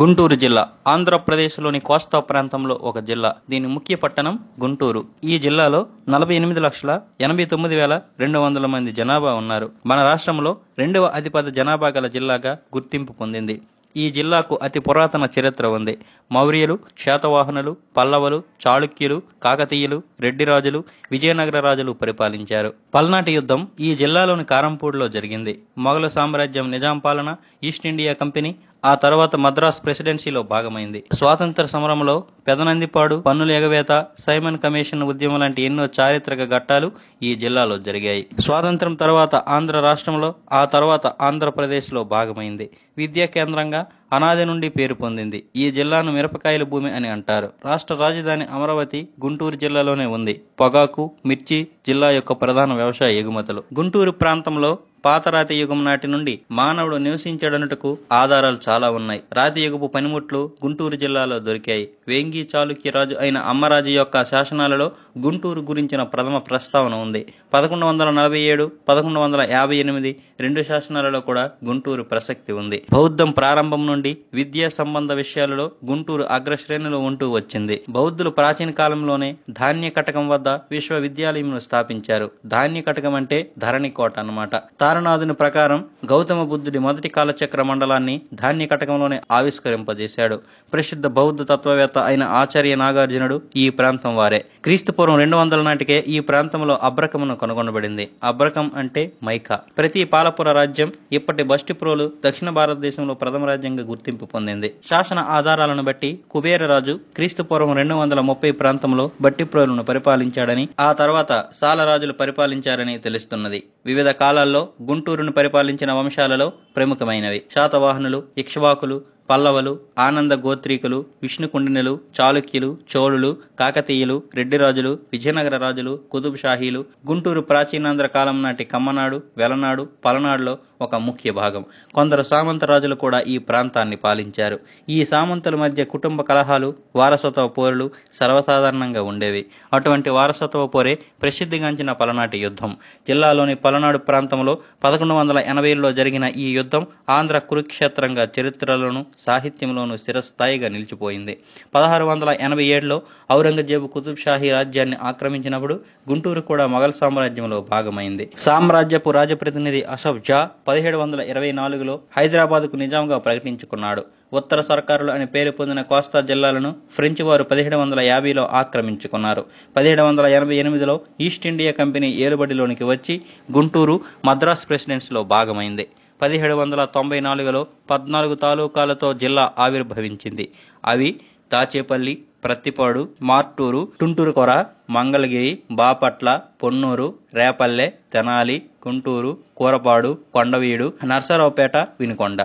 గుంటూరు జిల్లా ఆంధ్రప్రదేశ్లోని కోస్తా ప్రాంతంలో ఒక జిల్లా దీని ముఖ్య పట్టణం గుంటూరు ఈ జిల్లాలో నలభై ఎనిమిది లక్షల ఎనభై తొమ్మిది వేల రెండు వందల మంది జనాభా ఉన్నారు మన రాష్ట్రంలో రెండవ అతిపెద్ద జనాభా గల జిల్లాగా గుర్తింపు పొందింది ఈ జిల్లాకు అతి పురాతన చరిత్ర ఉంది మౌర్యులు శాతవాహనులు పల్లవులు చాళుక్యులు కాకతీయులు రెడ్డిరాజులు విజయనగర రాజులు పరిపాలించారు పల్నాటి యుద్ధం ఈ జిల్లాలోని కారంపూడిలో జరిగింది మొఘల సామ్రాజ్యం నిజాం పాలన ఈస్ట్ ఇండియా కంపెనీ ఆ తర్వాత మద్రాస్ ప్రెసిడెన్సీలో భాగమైంది స్వాతంత్ర సమరంలో పెదనందిపాడు పన్నుల ఎగవేత సైమన్ కమిషన్ ఉద్యమం లాంటి ఎన్నో చారిత్రక ఘట్టాలు ఈ జిల్లాలో జరిగాయి స్వాతంత్రం తర్వాత ఆంధ్ర రాష్ట్రంలో ఆ తర్వాత ఆంధ్రప్రదేశ్లో భాగమైంది విద్యా కేంద్రంగా అనాది నుండి పేరు పొందింది ఈ జిల్లాను మిరపకాయల భూమి అని అంటారు రాష్ట్ర రాజధాని అమరావతి గుంటూరు జిల్లాలోనే ఉంది పొగాకు మిర్చి జిల్లా యొక్క ప్రధాన వ్యవసాయ ఎగుమతులు గుంటూరు ప్రాంతంలో పాతరాతి యుగం నాటి నుండి మానవుడు నివసించడనుటకు ఆధారాలు చాలా ఉన్నాయి రాతి యుగపు పనిముట్లు గుంటూరు జిల్లాలో దొరికాయి వేంగి చాళుక్య రాజు అయిన అమ్మరాజు యొక్క శాసనాలలో గుంటూరు గురించిన ప్రథమ ప్రస్తావన ఉంది పదకొండు వందల నలభై ఏడు పదకొండు వందల యాభై ఎనిమిది రెండు శాసనాలలో కూడా గుంటూరు ప్రసక్తి ఉంది బౌద్ధం ప్రారంభం నుండి విద్యా సంబంధ విషయాలలో గుంటూరు అగ్రశ్రేణిలో ఉంటూ వచ్చింది బౌద్ధులు ప్రాచీన కాలంలోనే ధాన్య కటకం వద్ద విశ్వవిద్యాలయం స్థాపించారు ధాన్య కటకం అంటే ధరణి కోట అన్నమాట సారనాథుని ప్రకారం గౌతమ బుద్ధుడి మొదటి కాలచక్ర మండలాన్ని ధాన్యకటకంలోనే ఆవిష్కరింపజేశాడు ప్రసిద్ధ బౌద్ధ తత్వవేత్త అయిన ఆచార్య నాగార్జునుడు ఈ ప్రాంతం వారే క్రీస్తుపూర్వం రెండు వందల నాటికే ఈ ప్రాంతంలో అబ్రకమును కనుగొనబడింది అబ్రకం అంటే మైకా ప్రతి పాలపుర రాజ్యం ఇప్పటి బస్టిప్రోలు దక్షిణ భారతదేశంలో ప్రథమ రాజ్యంగా గుర్తింపు పొందింది శాసన ఆధారాలను బట్టి కుబేరరాజు క్రీస్తుపూర్వం రెండు వందల ముప్పై ప్రాంతంలో బట్టిప్రోలను పరిపాలించాడని ఆ తర్వాత సాలరాజులు పరిపాలించారని తెలుస్తున్నది వివిధ కాలాల్లో గుంటూరును పరిపాలించిన వంశాలలో ప్రముఖమైనవి శాతవాహనులు ఇక్ష్వాకులు పల్లవలు ఆనంద గోత్రీకులు విష్ణుకుండినులు చాళుక్యులు చోళులు కాకతీయులు రెడ్డిరాజులు విజయనగర రాజులు కుతుబ్ షాహీలు గుంటూరు ప్రాచీనాంధ్ర కాలం నాటి కమ్మనాడు వెలనాడు పలనాడులో ఒక ముఖ్య భాగం కొందరు సామంత రాజులు కూడా ఈ ప్రాంతాన్ని పాలించారు ఈ సామంతుల మధ్య కుటుంబ కలహాలు వారసత్వ పోరులు సర్వసాధారణంగా ఉండేవి అటువంటి వారసత్వ పోరే ప్రసిద్ధిగాంచిన పలనాటి యుద్ధం జిల్లాలోని పలనాడు ప్రాంతంలో పదకొండు వందల ఎనభైలో జరిగిన ఈ యుద్ధం ఆంధ్ర కురుక్షేత్రంగా చరిత్రలను సాహిత్యంలోనూ స్థిరస్థాయిగా నిలిచిపోయింది పదహారు వందల ఎనభై ఏడులో ఔరంగజేబు కుతుబ్షాహీ రాజ్యాన్ని ఆక్రమించినప్పుడు గుంటూరు కూడా మొఘల్ సామ్రాజ్యంలో భాగమైంది సామ్రాజ్యపు రాజప్రతినిధి అసఫ్ జా పదిహేడు వందల ఇరవై నాలుగులో హైదరాబాద్కు నిజాంగా ప్రకటించుకున్నాడు ఉత్తర సర్కారులు అని పేరు పొందిన కోస్తా జిల్లాలను ఫ్రెంచ్ వారు పదిహేడు వందల యాభైలో ఆక్రమించుకున్నారు పదిహేడు వందల ఎనభై ఎనిమిదిలో ఈస్ట్ ఇండియా కంపెనీ ఏలుబడిలోనికి వచ్చి గుంటూరు మద్రాస్ ప్రెసిడెన్సీలో భాగమైంది పదిహేడు వందల తొంభై నాలుగులో పద్నాలుగు తాలూకాలతో జిల్లా ఆవిర్భవించింది అవి దాచేపల్లి ప్రత్తిపాడు మార్టూరు టుంటూరుకొర మంగళగిరి బాపట్ల పొన్నూరు రేపల్లె తెనాలి గుంటూరు కూరపాడు కొండవీడు నర్సరావుపేట వినుకొండ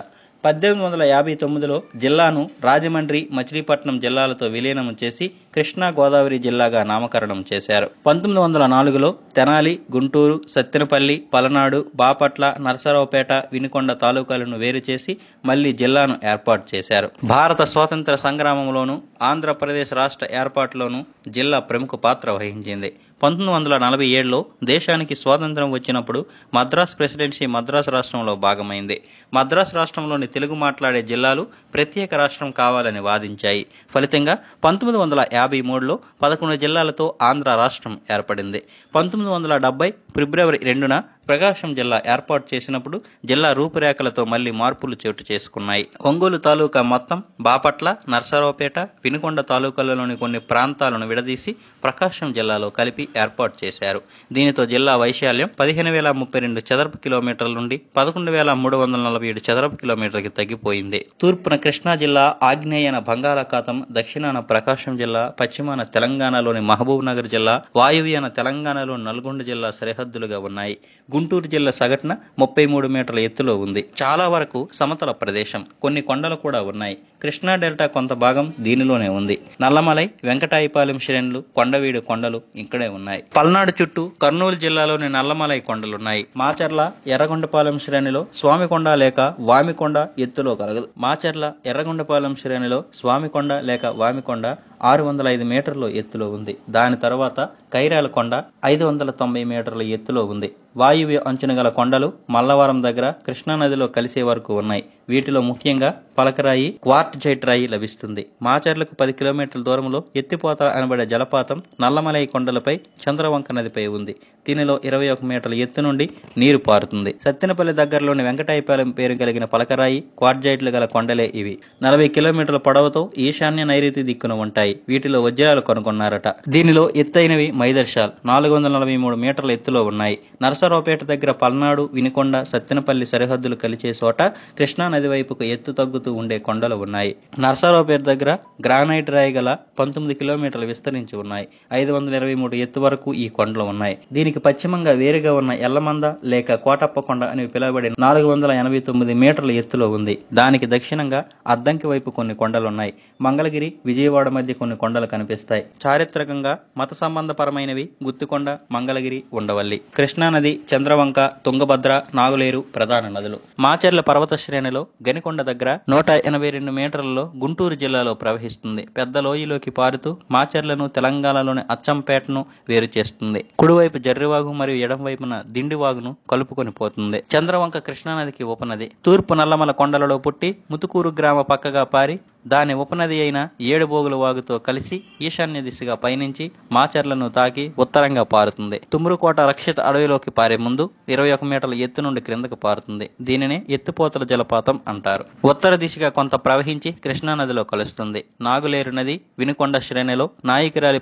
పద్దెనిమిది వందల యాభై తొమ్మిదిలో జిల్లాను రాజమండ్రి మచిలీపట్నం జిల్లాలతో విలీనం చేసి కృష్ణా గోదావరి జిల్లాగా నామకరణం చేశారు పంతొమ్మిది వందల నాలుగులో తెనాలి గుంటూరు సత్తెనపల్లి పలనాడు బాపట్ల నరసరావుపేట వినుకొండ తాలూకాలను వేరు చేసి మళ్లీ జిల్లాను ఏర్పాటు చేశారు భారత స్వాతంత్ర సంగ్రామంలోనూ ఆంధ్రప్రదేశ్ రాష్ట్ర ఏర్పాటులోను జిల్లా ప్రముఖ పాత్ర వహించింది పంతొమ్మిది వందల నలభై ఏడులో దేశానికి స్వాతంత్రం వచ్చినప్పుడు మద్రాస్ ప్రెసిడెన్సీ మద్రాస్ రాష్ట్రంలో భాగమైంది మద్రాస్ రాష్ట్రంలోని తెలుగు మాట్లాడే జిల్లాలు ప్రత్యేక రాష్ట్రం కావాలని వాదించాయి ఫలితంగా పంతొమ్మిది వందల యాభై మూడులో పదకొండు జిల్లాలతో ఆంధ్ర రాష్ట్రం ఏర్పడింది పంతొమ్మిది వందల డెబ్బై ఫిబ్రవరి రెండున ప్రకాశం జిల్లా ఏర్పాటు చేసినప్పుడు జిల్లా రూపురేఖలతో మళ్లీ మార్పులు చోటు చేసుకున్నాయి ఒంగోలు తాలూకా మొత్తం బాపట్ల నర్సరావుపేట వినుకొండ తాలూకాలలోని కొన్ని ప్రాంతాలను విడదీసి ప్రకాశం జిల్లాలో కలిపి ఏర్పాటు చేశారు దీనితో జిల్లా వైశాల్యం పదిహేను వేల ముప్పై రెండు చదరపు కిలోమీటర్ల నుండి పదకొండు వేల మూడు వందల నలభై ఏడు చదరపు కిలోమీటర్కి తగ్గిపోయింది తూర్పున కృష్ణా జిల్లా ఆగ్నేయన బంగాళాఖాతం దక్షిణాన ప్రకాశం జిల్లా పశ్చిమాన తెలంగాణలోని మహబూబ్ నగర్ జిల్లా వాయువ్యాన తెలంగాణలోని నల్గొండ జిల్లా సరిహద్దులుగా ఉన్నాయి గుంటూరు జిల్లా సగటున ముప్పై మూడు మీటర్ల ఎత్తులో ఉంది చాలా వరకు సమతల ప్రదేశం కొన్ని కొండలు కూడా ఉన్నాయి కృష్ణా డెల్టా కొంత భాగం దీనిలోనే ఉంది నల్లమలై వెంకటాయపాలెం శ్రేణులు కొండవీడు కొండలు ఇక్కడే ఉన్నాయి ఉన్నాయి పల్నాడు చుట్టూ కర్నూలు జిల్లాలోని నల్లమలై కొండలున్నాయి మాచర్ల ఎర్రగొండపాలెం శ్రేణిలో స్వామికొండ లేక వామికొండ ఎత్తులో కలగదు మాచర్ల ఎర్రగొండపాలెం శ్రేణిలో స్వామికొండ లేక వామికొండ ఆరు వందల ఐదు మీటర్ల ఎత్తులో ఉంది దాని తర్వాత కైరాల కొండ ఐదు వందల తొంభై మీటర్ల ఎత్తులో ఉంది వాయువ్య అంచున గల కొండలు మల్లవరం దగ్గర కృష్ణానదిలో కలిసే వరకు ఉన్నాయి వీటిలో ముఖ్యంగా పలకరాయి క్వార్ట్ జైట్ రాయి లభిస్తుంది మాచర్లకు పది కిలోమీటర్ల దూరంలో ఎత్తిపోత అనబడే జలపాతం నల్లమలై కొండలపై చంద్రవంక నదిపై ఉంది దీనిలో ఇరవై ఒక మీటర్ల ఎత్తు నుండి నీరు పారుతుంది సత్తెనపల్లి దగ్గరలోని వెంకటాయపాలెం పేరు కలిగిన పలకరాయి జైట్లు గల కొండలే ఇవి నలభై కిలోమీటర్ల పొడవుతో ఈశాన్య నైరుతి దిక్కున ఉంటాయి ఉంటాయి వీటిలో వజ్రాలు కనుగొన్నారట దీనిలో ఎత్తైనవి మైదర్శాల్ నాలుగు వందల నలభై మూడు మీటర్ల ఎత్తులో ఉన్నాయి నరసరావుపేట దగ్గర పల్నాడు వినికొండ సత్తెనపల్లి సరిహద్దులు కలిచే చోట కృష్ణానది వైపుకు ఎత్తు తగ్గుతూ ఉండే కొండలు ఉన్నాయి నరసరావుపేట దగ్గర గ్రానైట్ రాయి గల పంతొమ్మిది కిలోమీటర్లు విస్తరించి ఉన్నాయి ఐదు వందల ఇరవై మూడు ఎత్తు వరకు ఈ కొండలు ఉన్నాయి దీనికి పశ్చిమంగా వేరుగా ఉన్న ఎల్లమంద లేక కోటప్పకొండ అని పిలువబడే నాలుగు వందల ఎనభై తొమ్మిది మీటర్ల ఎత్తులో ఉంది దానికి దక్షిణంగా అద్దంకి వైపు కొన్ని కొండలున్నాయి మంగళగిరి విజయవాడ మధ్య కొన్ని కొండలు కనిపిస్తాయి చారిత్రకంగా మత సంబంధపరమైనవి గుత్తికొండ మంగళగిరి ఉండవల్లి కృష్ణా నది చంద్రవంక తుంగభద్ర నాగులేరు ప్రధాన నదులు మాచర్ల పర్వత శ్రేణిలో గనికొండ దగ్గర నూట ఎనభై రెండు మీటర్లలో గుంటూరు జిల్లాలో ప్రవహిస్తుంది పెద్ద లోయలోకి పారుతూ మాచర్లను తెలంగాణలోని అచ్చంపేటను వేరు చేస్తుంది కుడివైపు జర్రివాగు మరియు వైపున దిండివాగును కలుపుకొని పోతుంది చంద్రవంక కృష్ణానదికి ఉపనది తూర్పు నల్లమల కొండలలో పుట్టి ముతుకూరు గ్రామ పక్కగా పారి దాని ఉపనది అయిన ఏడుబోగుల వాగుతో కలిసి ఈశాన్య దిశగా పయనించి మాచర్లను తాకి ఉత్తరంగా పారుతుంది తుమ్మురుకోట రక్షిత అడవిలోకి పారే ముందు ఇరవై ఒక మీటర్ల ఎత్తు నుండి క్రిందకు పారుతుంది దీనిని ఎత్తిపోతల జలపాతం అంటారు ఉత్తర దిశగా కొంత ప్రవహించి కృష్ణానదిలో కలుస్తుంది నాగులేరు నది వినుకొండ శ్రేణిలో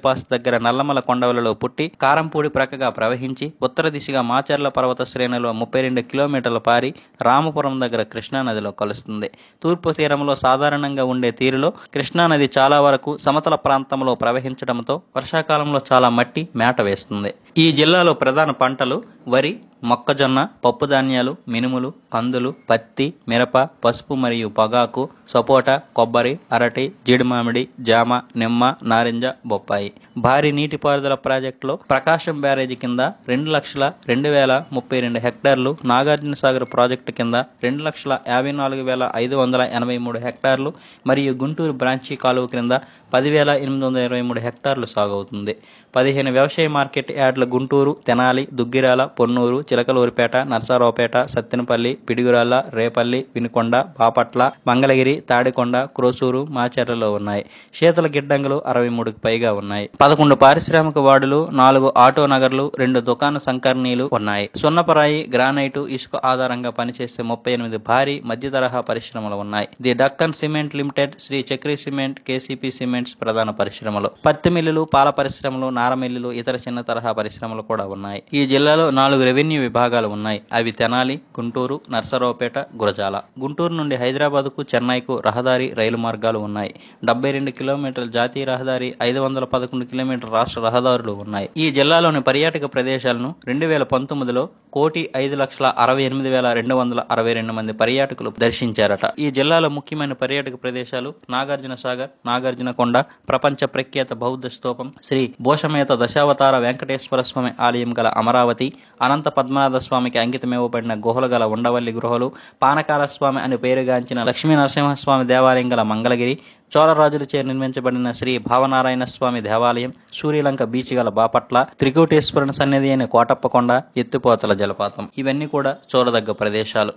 పాస్ దగ్గర నల్లమల కొండవలలో పుట్టి కారంపూడి ప్రక్కగా ప్రవహించి ఉత్తర దిశగా మాచర్ల పర్వత శ్రేణిలో ముప్పై రెండు కిలోమీటర్ల పారి రామపురం దగ్గర కృష్ణానదిలో కలుస్తుంది తూర్పు తీరంలో సాధారణంగా ఉండే ఉండే తీరులో కృష్ణానది చాలా వరకు సమతల ప్రాంతంలో ప్రవహించడంతో వర్షాకాలంలో చాలా మట్టి మేట వేస్తుంది ఈ జిల్లాలో ప్రధాన పంటలు వరి మొక్కజొన్న పప్పుధాన్యాలు మినుములు కందులు పత్తి మిరప పసుపు మరియు పొగాకు సపోటా కొబ్బరి అరటి జీడిమామిడి జామ నిమ్మ నారింజ బొప్పాయి భారీ నీటిపారుదల ప్రాజెక్టులో ప్రకాశం బ్యారేజీ కింద రెండు లక్షల రెండు వేల ముప్పై రెండు హెక్టార్లు నాగార్జున సాగర్ ప్రాజెక్టు కింద రెండు లక్షల యాభై నాలుగు వేల ఐదు వందల ఎనభై మూడు హెక్టార్లు మరియు గుంటూరు బ్రాంచి కాలువ క్రింద పదివేల ఎనిమిది వందల ఇరవై మూడు హెక్టార్లు సాగవుతుంది పదిహేను వ్యవసాయ మార్కెట్ యార్డ్లు గుంటూరు తెనాలి దుగ్గిరాల పొన్నూరు చిలకలూరిపేట నర్సారావుపేట సత్తెనపల్లి పిడుగురాళ్ల రేపల్లి వినుకొండ బాపట్ల మంగళగిరి తాడికొండ క్రోసూరు మాచర్లలో ఉన్నాయి శీతల గిడ్డంగులు అరవై మూడుకు పైగా ఉన్నాయి పదకొండు పారిశ్రామిక వార్డులు నాలుగు ఆటో నగర్లు రెండు దుకాణ సంకర్ణీలు ఉన్నాయి సున్నపరాయి గ్రానైటు ఇసుక ఆధారంగా పనిచేసే ముప్పై ఎనిమిది భారీ మధ్య తరహా పరిశ్రమలు ఉన్నాయి the Deccan cement limited Shri Chakri cement KCP cements ప్రధాన పరిశ్రమలు పత్తి మిల్లులు పాల పరిశ్రమలు నార మిల్లులు ఇతర చిన్న తరహా పరిశ్రమలు పరిశ్రమలు కూడా ఉన్నాయి ఈ జిల్లాలో నాలుగు రెవెన్యూ విభాగాలు ఉన్నాయి అవి తెనాలి గుంటూరు నర్సరావుపేట గురజాల గుంటూరు నుండి హైదరాబాద్కు చెన్నైకు రహదారి రైలు మార్గాలు ఉన్నాయి డెబ్బై రెండు కిలోమీటర్ల జాతీయ రహదారి ఐదు వందల పదకొండు కిలోమీటర్ రాష్ట్ర రహదారులు ఉన్నాయి ఈ జిల్లాలోని పర్యాటక ప్రదేశాలను రెండు వేల పంతొమ్మిదిలో కోటి ఐదు లక్షల అరవై ఎనిమిది వేల రెండు వందల అరవై రెండు మంది పర్యాటకులు దర్శించారట ఈ జిల్లాలో ముఖ్యమైన పర్యాటక ప్రదేశాలు నాగార్జున సాగర్ నాగార్జున కొండ ప్రపంచ ప్రఖ్యాత బౌద్ధ స్థూపం శ్రీ భూషమేత దశావతార వెంకటేశ్వర స్వామి ఆలయం గల అమరావతి అనంత పద్మనాథ స్వామికి అంకితమివ్వబడిన గుహలు గల ఉండవల్లి గుహలు పానకాల స్వామి అని పేరుగాంచిన లక్ష్మీ నరసింహస్వామి దేవాలయం గల మంగళగిరి చోళరాజులచే నిర్మించబడిన శ్రీ భావనారాయణ స్వామి దేవాలయం సూర్యలంక బీచ్ గల బాపట్ల త్రికూటేశ్వరుని సన్నిధి అయిన కోటప్పకొండ ఎత్తిపోతల జలపాతం ఇవన్నీ కూడా చూడదగ్గ ప్రదేశాలు